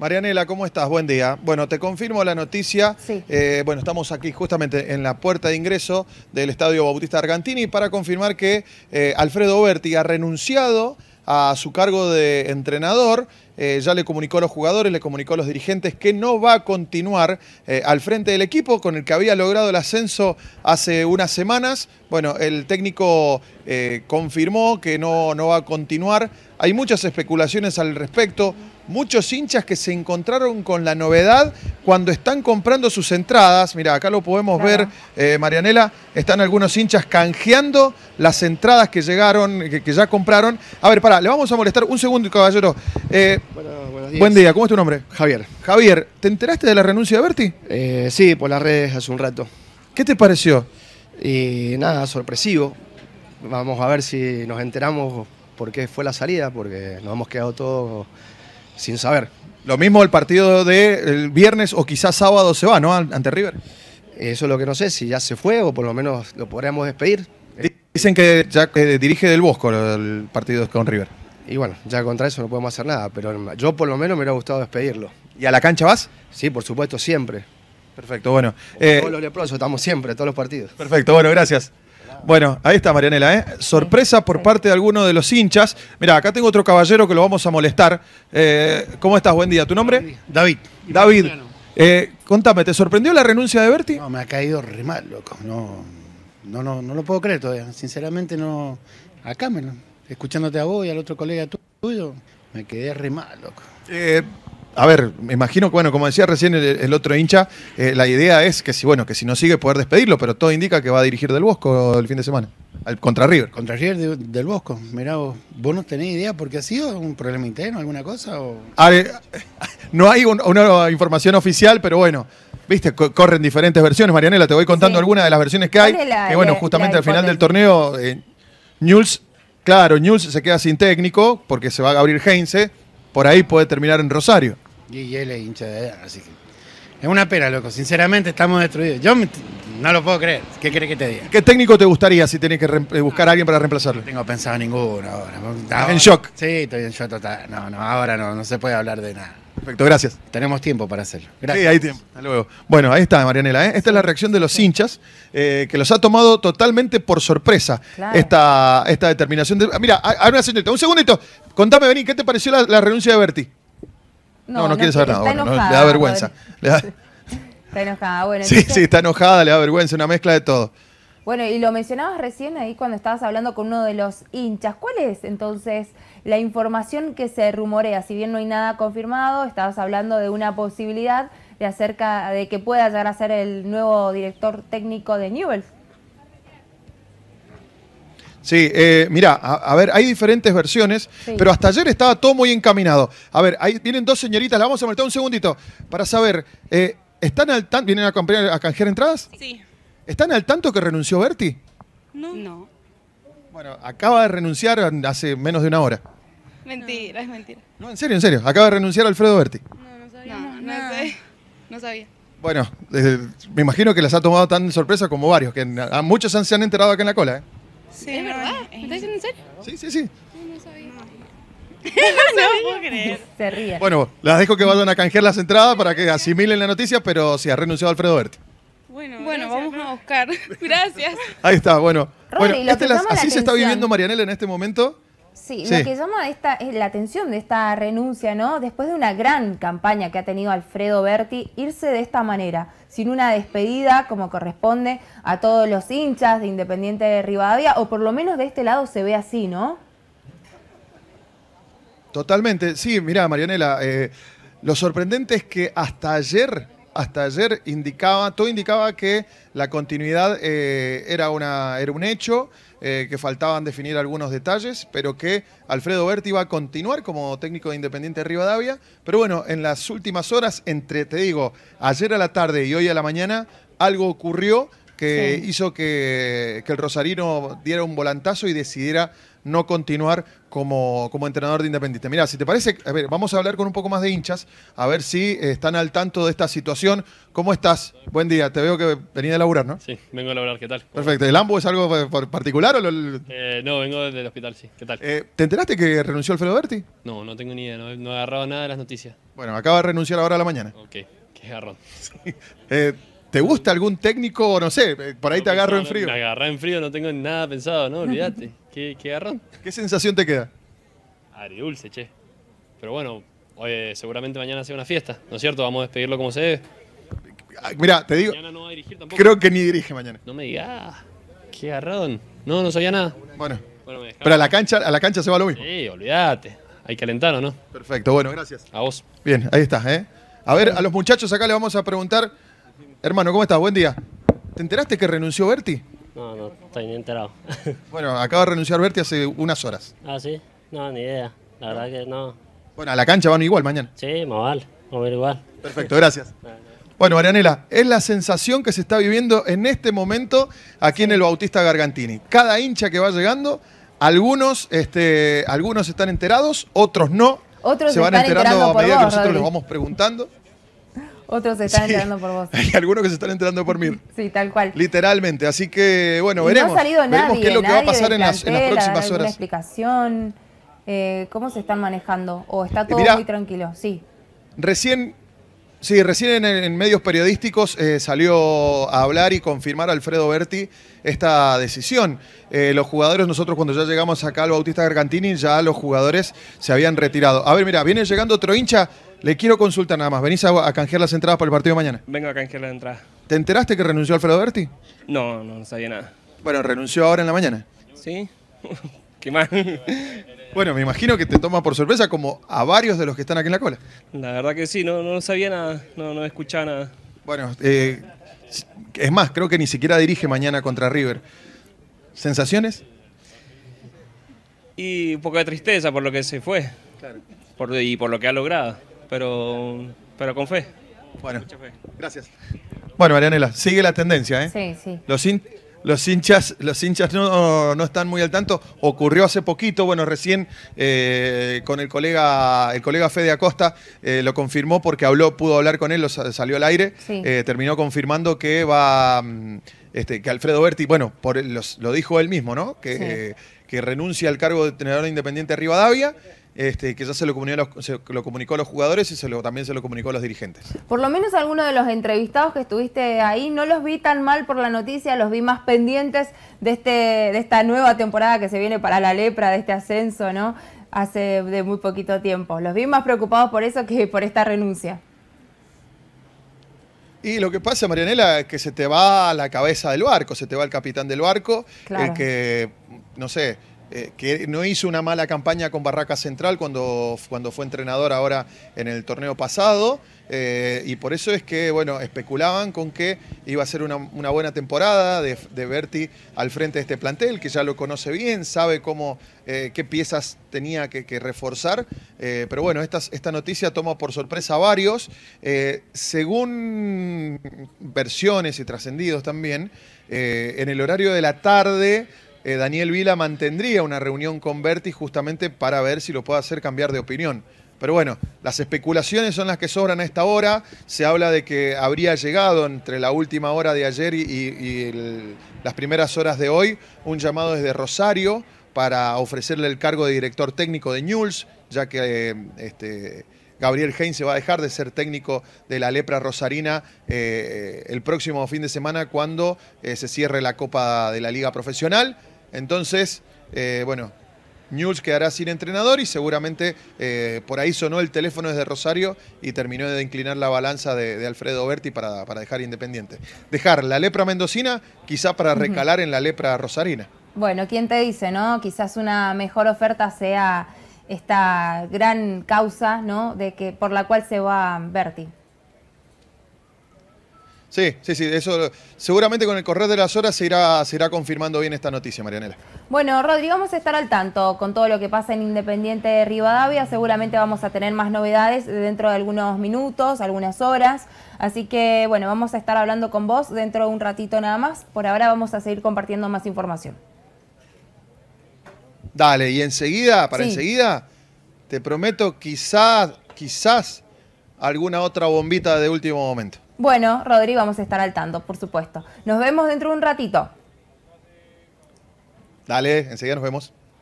Marianela, ¿cómo estás? Buen día. Bueno, te confirmo la noticia. Eh, bueno, estamos aquí justamente en la puerta de ingreso del Estadio Bautista Argantini para confirmar que eh, Alfredo Berti ha renunciado a su cargo de entrenador. Eh, ya le comunicó a los jugadores, le comunicó a los dirigentes que no va a continuar al frente del equipo con el que había logrado el ascenso hace unas semanas. Bueno, el técnico confirmó que no, no va a continuar. Hay muchas especulaciones al respecto muchos hinchas que se encontraron con la novedad cuando están comprando sus entradas. Mira, acá lo podemos ver, eh, Marianela, están algunos hinchas canjeando las entradas que llegaron, que, ya compraron. A ver, pará, le vamos a molestar un segundo, caballero. Eh, buen día, ¿cómo es tu nombre? Javier. Javier, ¿te enteraste de la renuncia de Berti? Eh, sí, por las redes hace un rato. ¿Qué te pareció? Y nada, sorpresivo. Vamos a ver si nos enteramos por qué fue la salida, porque nos hemos quedado todos sin saber. Lo mismo el partido de de viernes o quizás sábado se va, ¿no? Ante River. Eso es lo que no sé, si ya se fue o por lo menos lo podríamos despedir. Dicen que ya dirige del Bosco el partido con River. Y bueno, ya contra eso no podemos hacer nada, pero yo por lo menos me hubiera gustado despedirlo. ¿Y a la cancha vas? Sí, por supuesto, siempre. Perfecto, bueno. Eh, todos los leprosos, estamos siempre, todos los partidos. Perfecto, bueno, gracias. Bueno, ahí está Marianela, ¿eh? Sorpresa por parte de alguno de los hinchas. Mira, acá tengo otro caballero que lo vamos a molestar. Eh, ¿Cómo estás? Buen día. ¿Tu nombre? David. David. Eh, contame, ¿te sorprendió la renuncia de Berti? No, me ha caído re mal, loco. No, no, no, lo puedo creer todavía. Sinceramente, no. Acá, escuchándote a vos y al otro colega tuyo, me quedé re mal, loco. Eh, a ver, me imagino que, bueno, como decía recién el, otro hincha, eh, la idea es que si, bueno, que si no sigue poder despedirlo, pero todo indica que va a dirigir Del Bosco el fin de semana, al, contra River. Contra River Del Bosco, mirá vos, no tenés idea porque ha sido un problema interno, alguna cosa o... ver, no hay una información oficial, pero bueno, viste, corren diferentes versiones. Marianela, te voy contando algunas de las versiones que hay. que bueno, justamente al final del torneo, eh, News, claro, News se queda sin técnico porque se va a abrir Heinze por ahí puede terminar en Rosario. Y él es hincha de allá, así que. Es una pena, loco. Sinceramente, estamos destruidos. Yo no lo puedo creer. ¿Qué crees que te diga? ¿Qué técnico te gustaría si tenés que eh, buscar a alguien para reemplazarlo? No tengo pensado ninguno ahora. ¿En shock? Sí, estoy en shock total. No, no, ahora no, no se puede hablar de nada. Perfecto, gracias. Tenemos tiempo para hacerlo. Sí, hay tiempo. Hasta luego. Bueno, ahí está, Marianela. ¿eh? Esta es la reacción de los hinchas, eh, que los ha tomado totalmente por sorpresa esta, determinación. De, ah, mira, Un segundito. Contame, Bení, ¿qué te pareció la, renuncia de Berti? No, no, quiere saber nada. le da vergüenza. Está enojada, bueno. Sí, sí, está enojada, le da vergüenza, una mezcla de todo. Bueno, y lo mencionabas recién ahí cuando estabas hablando con uno de los hinchas. ¿Cuál es entonces la información que se rumorea? Si bien no hay nada confirmado, estabas hablando de una posibilidad de acerca de que pueda llegar a ser el nuevo director técnico de Newell's. Sí, eh, mira, a, ver, hay diferentes versiones, pero hasta ayer estaba todo muy encaminado. A ver, ahí vienen dos señoritas, la vamos a meter un segundito para saber, eh, ¿están al tanto? ¿Vienen a, a canjear entradas? Sí. ¿Están al tanto que renunció Berti? No. no. Bueno, acaba de renunciar hace menos de una hora. Mentira, es mentira. No, en serio, en serio. Acaba de renunciar Alfredo Berti. No, no sabía. No, no, no sabía. Bueno, me imagino que las ha tomado tan sorpresa como varios, que muchos se han enterado acá en la cola. ¿eh? Sí, ¿Es verdad? ¿Me estás diciendo en serio? Sí, sí, sí. No, no sabía. no puedo creer. Se ríe. Bueno, las dejo que vayan a canjear las entradas para que asimilen la noticia, pero sí, ha renunciado Alfredo Berti. Bueno, vamos a buscar. gracias. Ahí está, bueno. así se está viviendo Marianela en este momento. Sí, lo que llama esta, la atención de esta renuncia, ¿no? Después de una gran campaña que ha tenido Alfredo Berti, irse de esta manera, sin una despedida como corresponde a todos los hinchas de Independiente de Rivadavia, o por lo menos de este lado se ve así, ¿no? Totalmente, sí, mira Marianela, eh, lo sorprendente es que hasta ayer hasta ayer indicaba, todo indicaba que la continuidad eh, era, una, era un hecho, eh, que faltaban definir algunos detalles, pero que Alfredo Berti iba a continuar como técnico de Independiente de Rivadavia. Pero bueno, en las últimas horas, entre, te digo, ayer a la tarde y hoy a la mañana, algo ocurrió que hizo que, el Rosarino diera un volantazo y decidiera no continuar como, como entrenador de Independiente. Mira, si te parece, a ver, vamos a hablar con un poco más de hinchas, a ver si están al tanto de esta situación. ¿Cómo estás? Buen día, te veo que venís de laburar, ¿no? Sí, vengo a laburar, ¿qué tal? Perfecto, ¿el AMBU es algo particular o eh, No, vengo del hospital, sí, ¿qué tal? Eh, ¿Te enteraste que renunció Alfredo Berti? No, no tengo ni idea, no, he agarrado nada de las noticias. Bueno, acaba de renunciar ahora a la mañana. Ok, qué garrón. Eh, ¿Te gusta algún técnico? o No sé, eh, por ahí te agarro en frío. Me agarra en frío, no tengo nada pensado, ¿no? Olvídate. ¿Qué, ¿Qué, agarrón? ¿Qué sensación te queda? Agridulce, che. Pero bueno, seguramente mañana sea una fiesta, ¿no es cierto? Vamos a despedirlo como se debe. Ah, Mira, te digo. Creo que ni dirige mañana. No me digas. Qué agarrón. No, no sabía nada. Bueno. pero a la cancha, a la cancha se va lo mismo. Sí, olvídate. Hay que no? Perfecto, bueno, gracias. A vos. Bien, ahí está, ¿eh? A ver, a los muchachos acá le vamos a preguntar. Hermano, ¿cómo estás? Buen día. ¿Te enteraste que renunció Berti? No, no, estoy ni enterado. bueno, acaba de renunciar Berti hace unas horas. Ah, sí. No, ni idea. La verdad que no. Bueno, a la cancha van igual mañana. Sí, más vale. Vamos a ver igual. Perfecto, gracias. Bueno, Marianela, es la sensación que se está viviendo en este momento aquí en el Bautista Gargantini. Cada hincha que va llegando, algunos, este, algunos están enterados, otros no. Otros se van enterando, a medida que nosotros Rodri. les vamos preguntando. Otros se están enterando por vos. Hay algunos que se están enterando por mí. Sí, tal cual. Literalmente. Así que, bueno, veremos. No ha salido veremos nadie, qué es lo que va a pasar en las, próximas horas. explicación? Eh, ¿Cómo se están manejando? ¿O está eh, todo muy tranquilo? Sí. Recién Sí, recién en, medios periodísticos eh, salió a hablar y confirmar Alfredo Berti esta decisión. Eh, los jugadores, nosotros cuando ya llegamos acá al Bautista Gargantini, ya los jugadores se habían retirado. A ver, mira, viene llegando otro hincha. Le quiero consultar nada más. ¿Venís a, canjear las entradas para el partido de mañana? Vengo a canjear las entradas. ¿Te enteraste que renunció Alfredo Berti? No, no, no sabía nada. Bueno, renunció ahora en la mañana. Sí. Bueno, me imagino que te toma por sorpresa como a varios de los que están aquí en la cola. La verdad que sí, no, sabía nada, no, no escuchaba nada. Bueno, eh, es más, creo que ni siquiera dirige mañana contra River. ¿Sensaciones? Y un poco de tristeza por lo que se fue claro. y por lo que ha logrado, pero, pero con fe. Bueno, Mucha gracias. Bueno, Marianela, sigue la tendencia, ¿eh? Sí, sí. Los, los hinchas, los hinchas no, están muy al tanto. Ocurrió hace poquito, bueno, recién eh, con el colega, el colega Fede Acosta eh, lo confirmó porque habló, pudo hablar con él, salió al aire, eh, terminó confirmando que va mm, este, que Alfredo Berti, bueno, por, lo dijo él mismo, ¿no? que renuncia al cargo de entrenador independiente de Rivadavia. Este, que ya se lo, comunicó a los, jugadores y se también se lo comunicó a los dirigentes. Por lo menos algunos de los entrevistados que estuviste ahí no los vi tan mal por la noticia, los vi más pendientes de, este, de esta nueva temporada que se viene para la lepra, de este ascenso, ¿no? Hace de muy poquito tiempo. Los vi más preocupados por eso que por esta renuncia. Y lo que pasa, Marianela, es que se te va la cabeza del barco, se te va el capitán del barco, el que, no sé, eh, que no hizo una mala campaña con Barraca Central cuando, cuando fue entrenador ahora en el torneo pasado. Eh, y por eso es que, bueno, especulaban con que iba a ser una, buena temporada de, Berti al frente de este plantel, que ya lo conoce bien, sabe cómo, eh, qué piezas tenía que, reforzar. pero bueno, esta, esta noticia toma por sorpresa a varios. según versiones y trascendidos también, en el horario de la tarde eh, Daniel Vila mantendría una reunión con Berti justamente para ver si lo puede hacer cambiar de opinión. Pero bueno, las especulaciones son las que sobran a esta hora. Se habla de que habría llegado entre la última hora de ayer y, las primeras horas de hoy un llamado desde Rosario para ofrecerle el cargo de director técnico de Newell's, ya que eh, este, Gabriel Heinz se va a dejar de ser técnico de la Lepra Rosarina eh, el próximo fin de semana cuando se cierre la Copa de la Liga Profesional. Entonces, eh, bueno, News quedará sin entrenador y seguramente eh, por ahí sonó el teléfono desde Rosario y terminó de inclinar la balanza de, Alfredo Berti para, dejar Independiente. Dejar la lepra mendocina quizá para recalar en la lepra rosarina. Bueno, ¿quién te dice, no? Quizás una mejor oferta sea esta gran causa, ¿no? De que, por la cual se va Berti. Sí, sí, sí, eso seguramente con el correr de las horas se irá, se confirmando bien esta noticia, Marianela. Bueno, Rodri, vamos a estar al tanto con todo lo que pasa en Independiente de Rivadavia. Seguramente vamos a tener más novedades dentro de algunos minutos, algunas horas. Así que, bueno, vamos a estar hablando con vos dentro de un ratito nada más. Por ahora vamos a seguir compartiendo más información. Dale, y enseguida, para enseguida, te prometo quizás, quizás alguna otra bombita de último momento. Bueno, Rodri, vamos a estar al tanto, por supuesto. Nos vemos dentro de un ratito. Dale, enseguida nos vemos.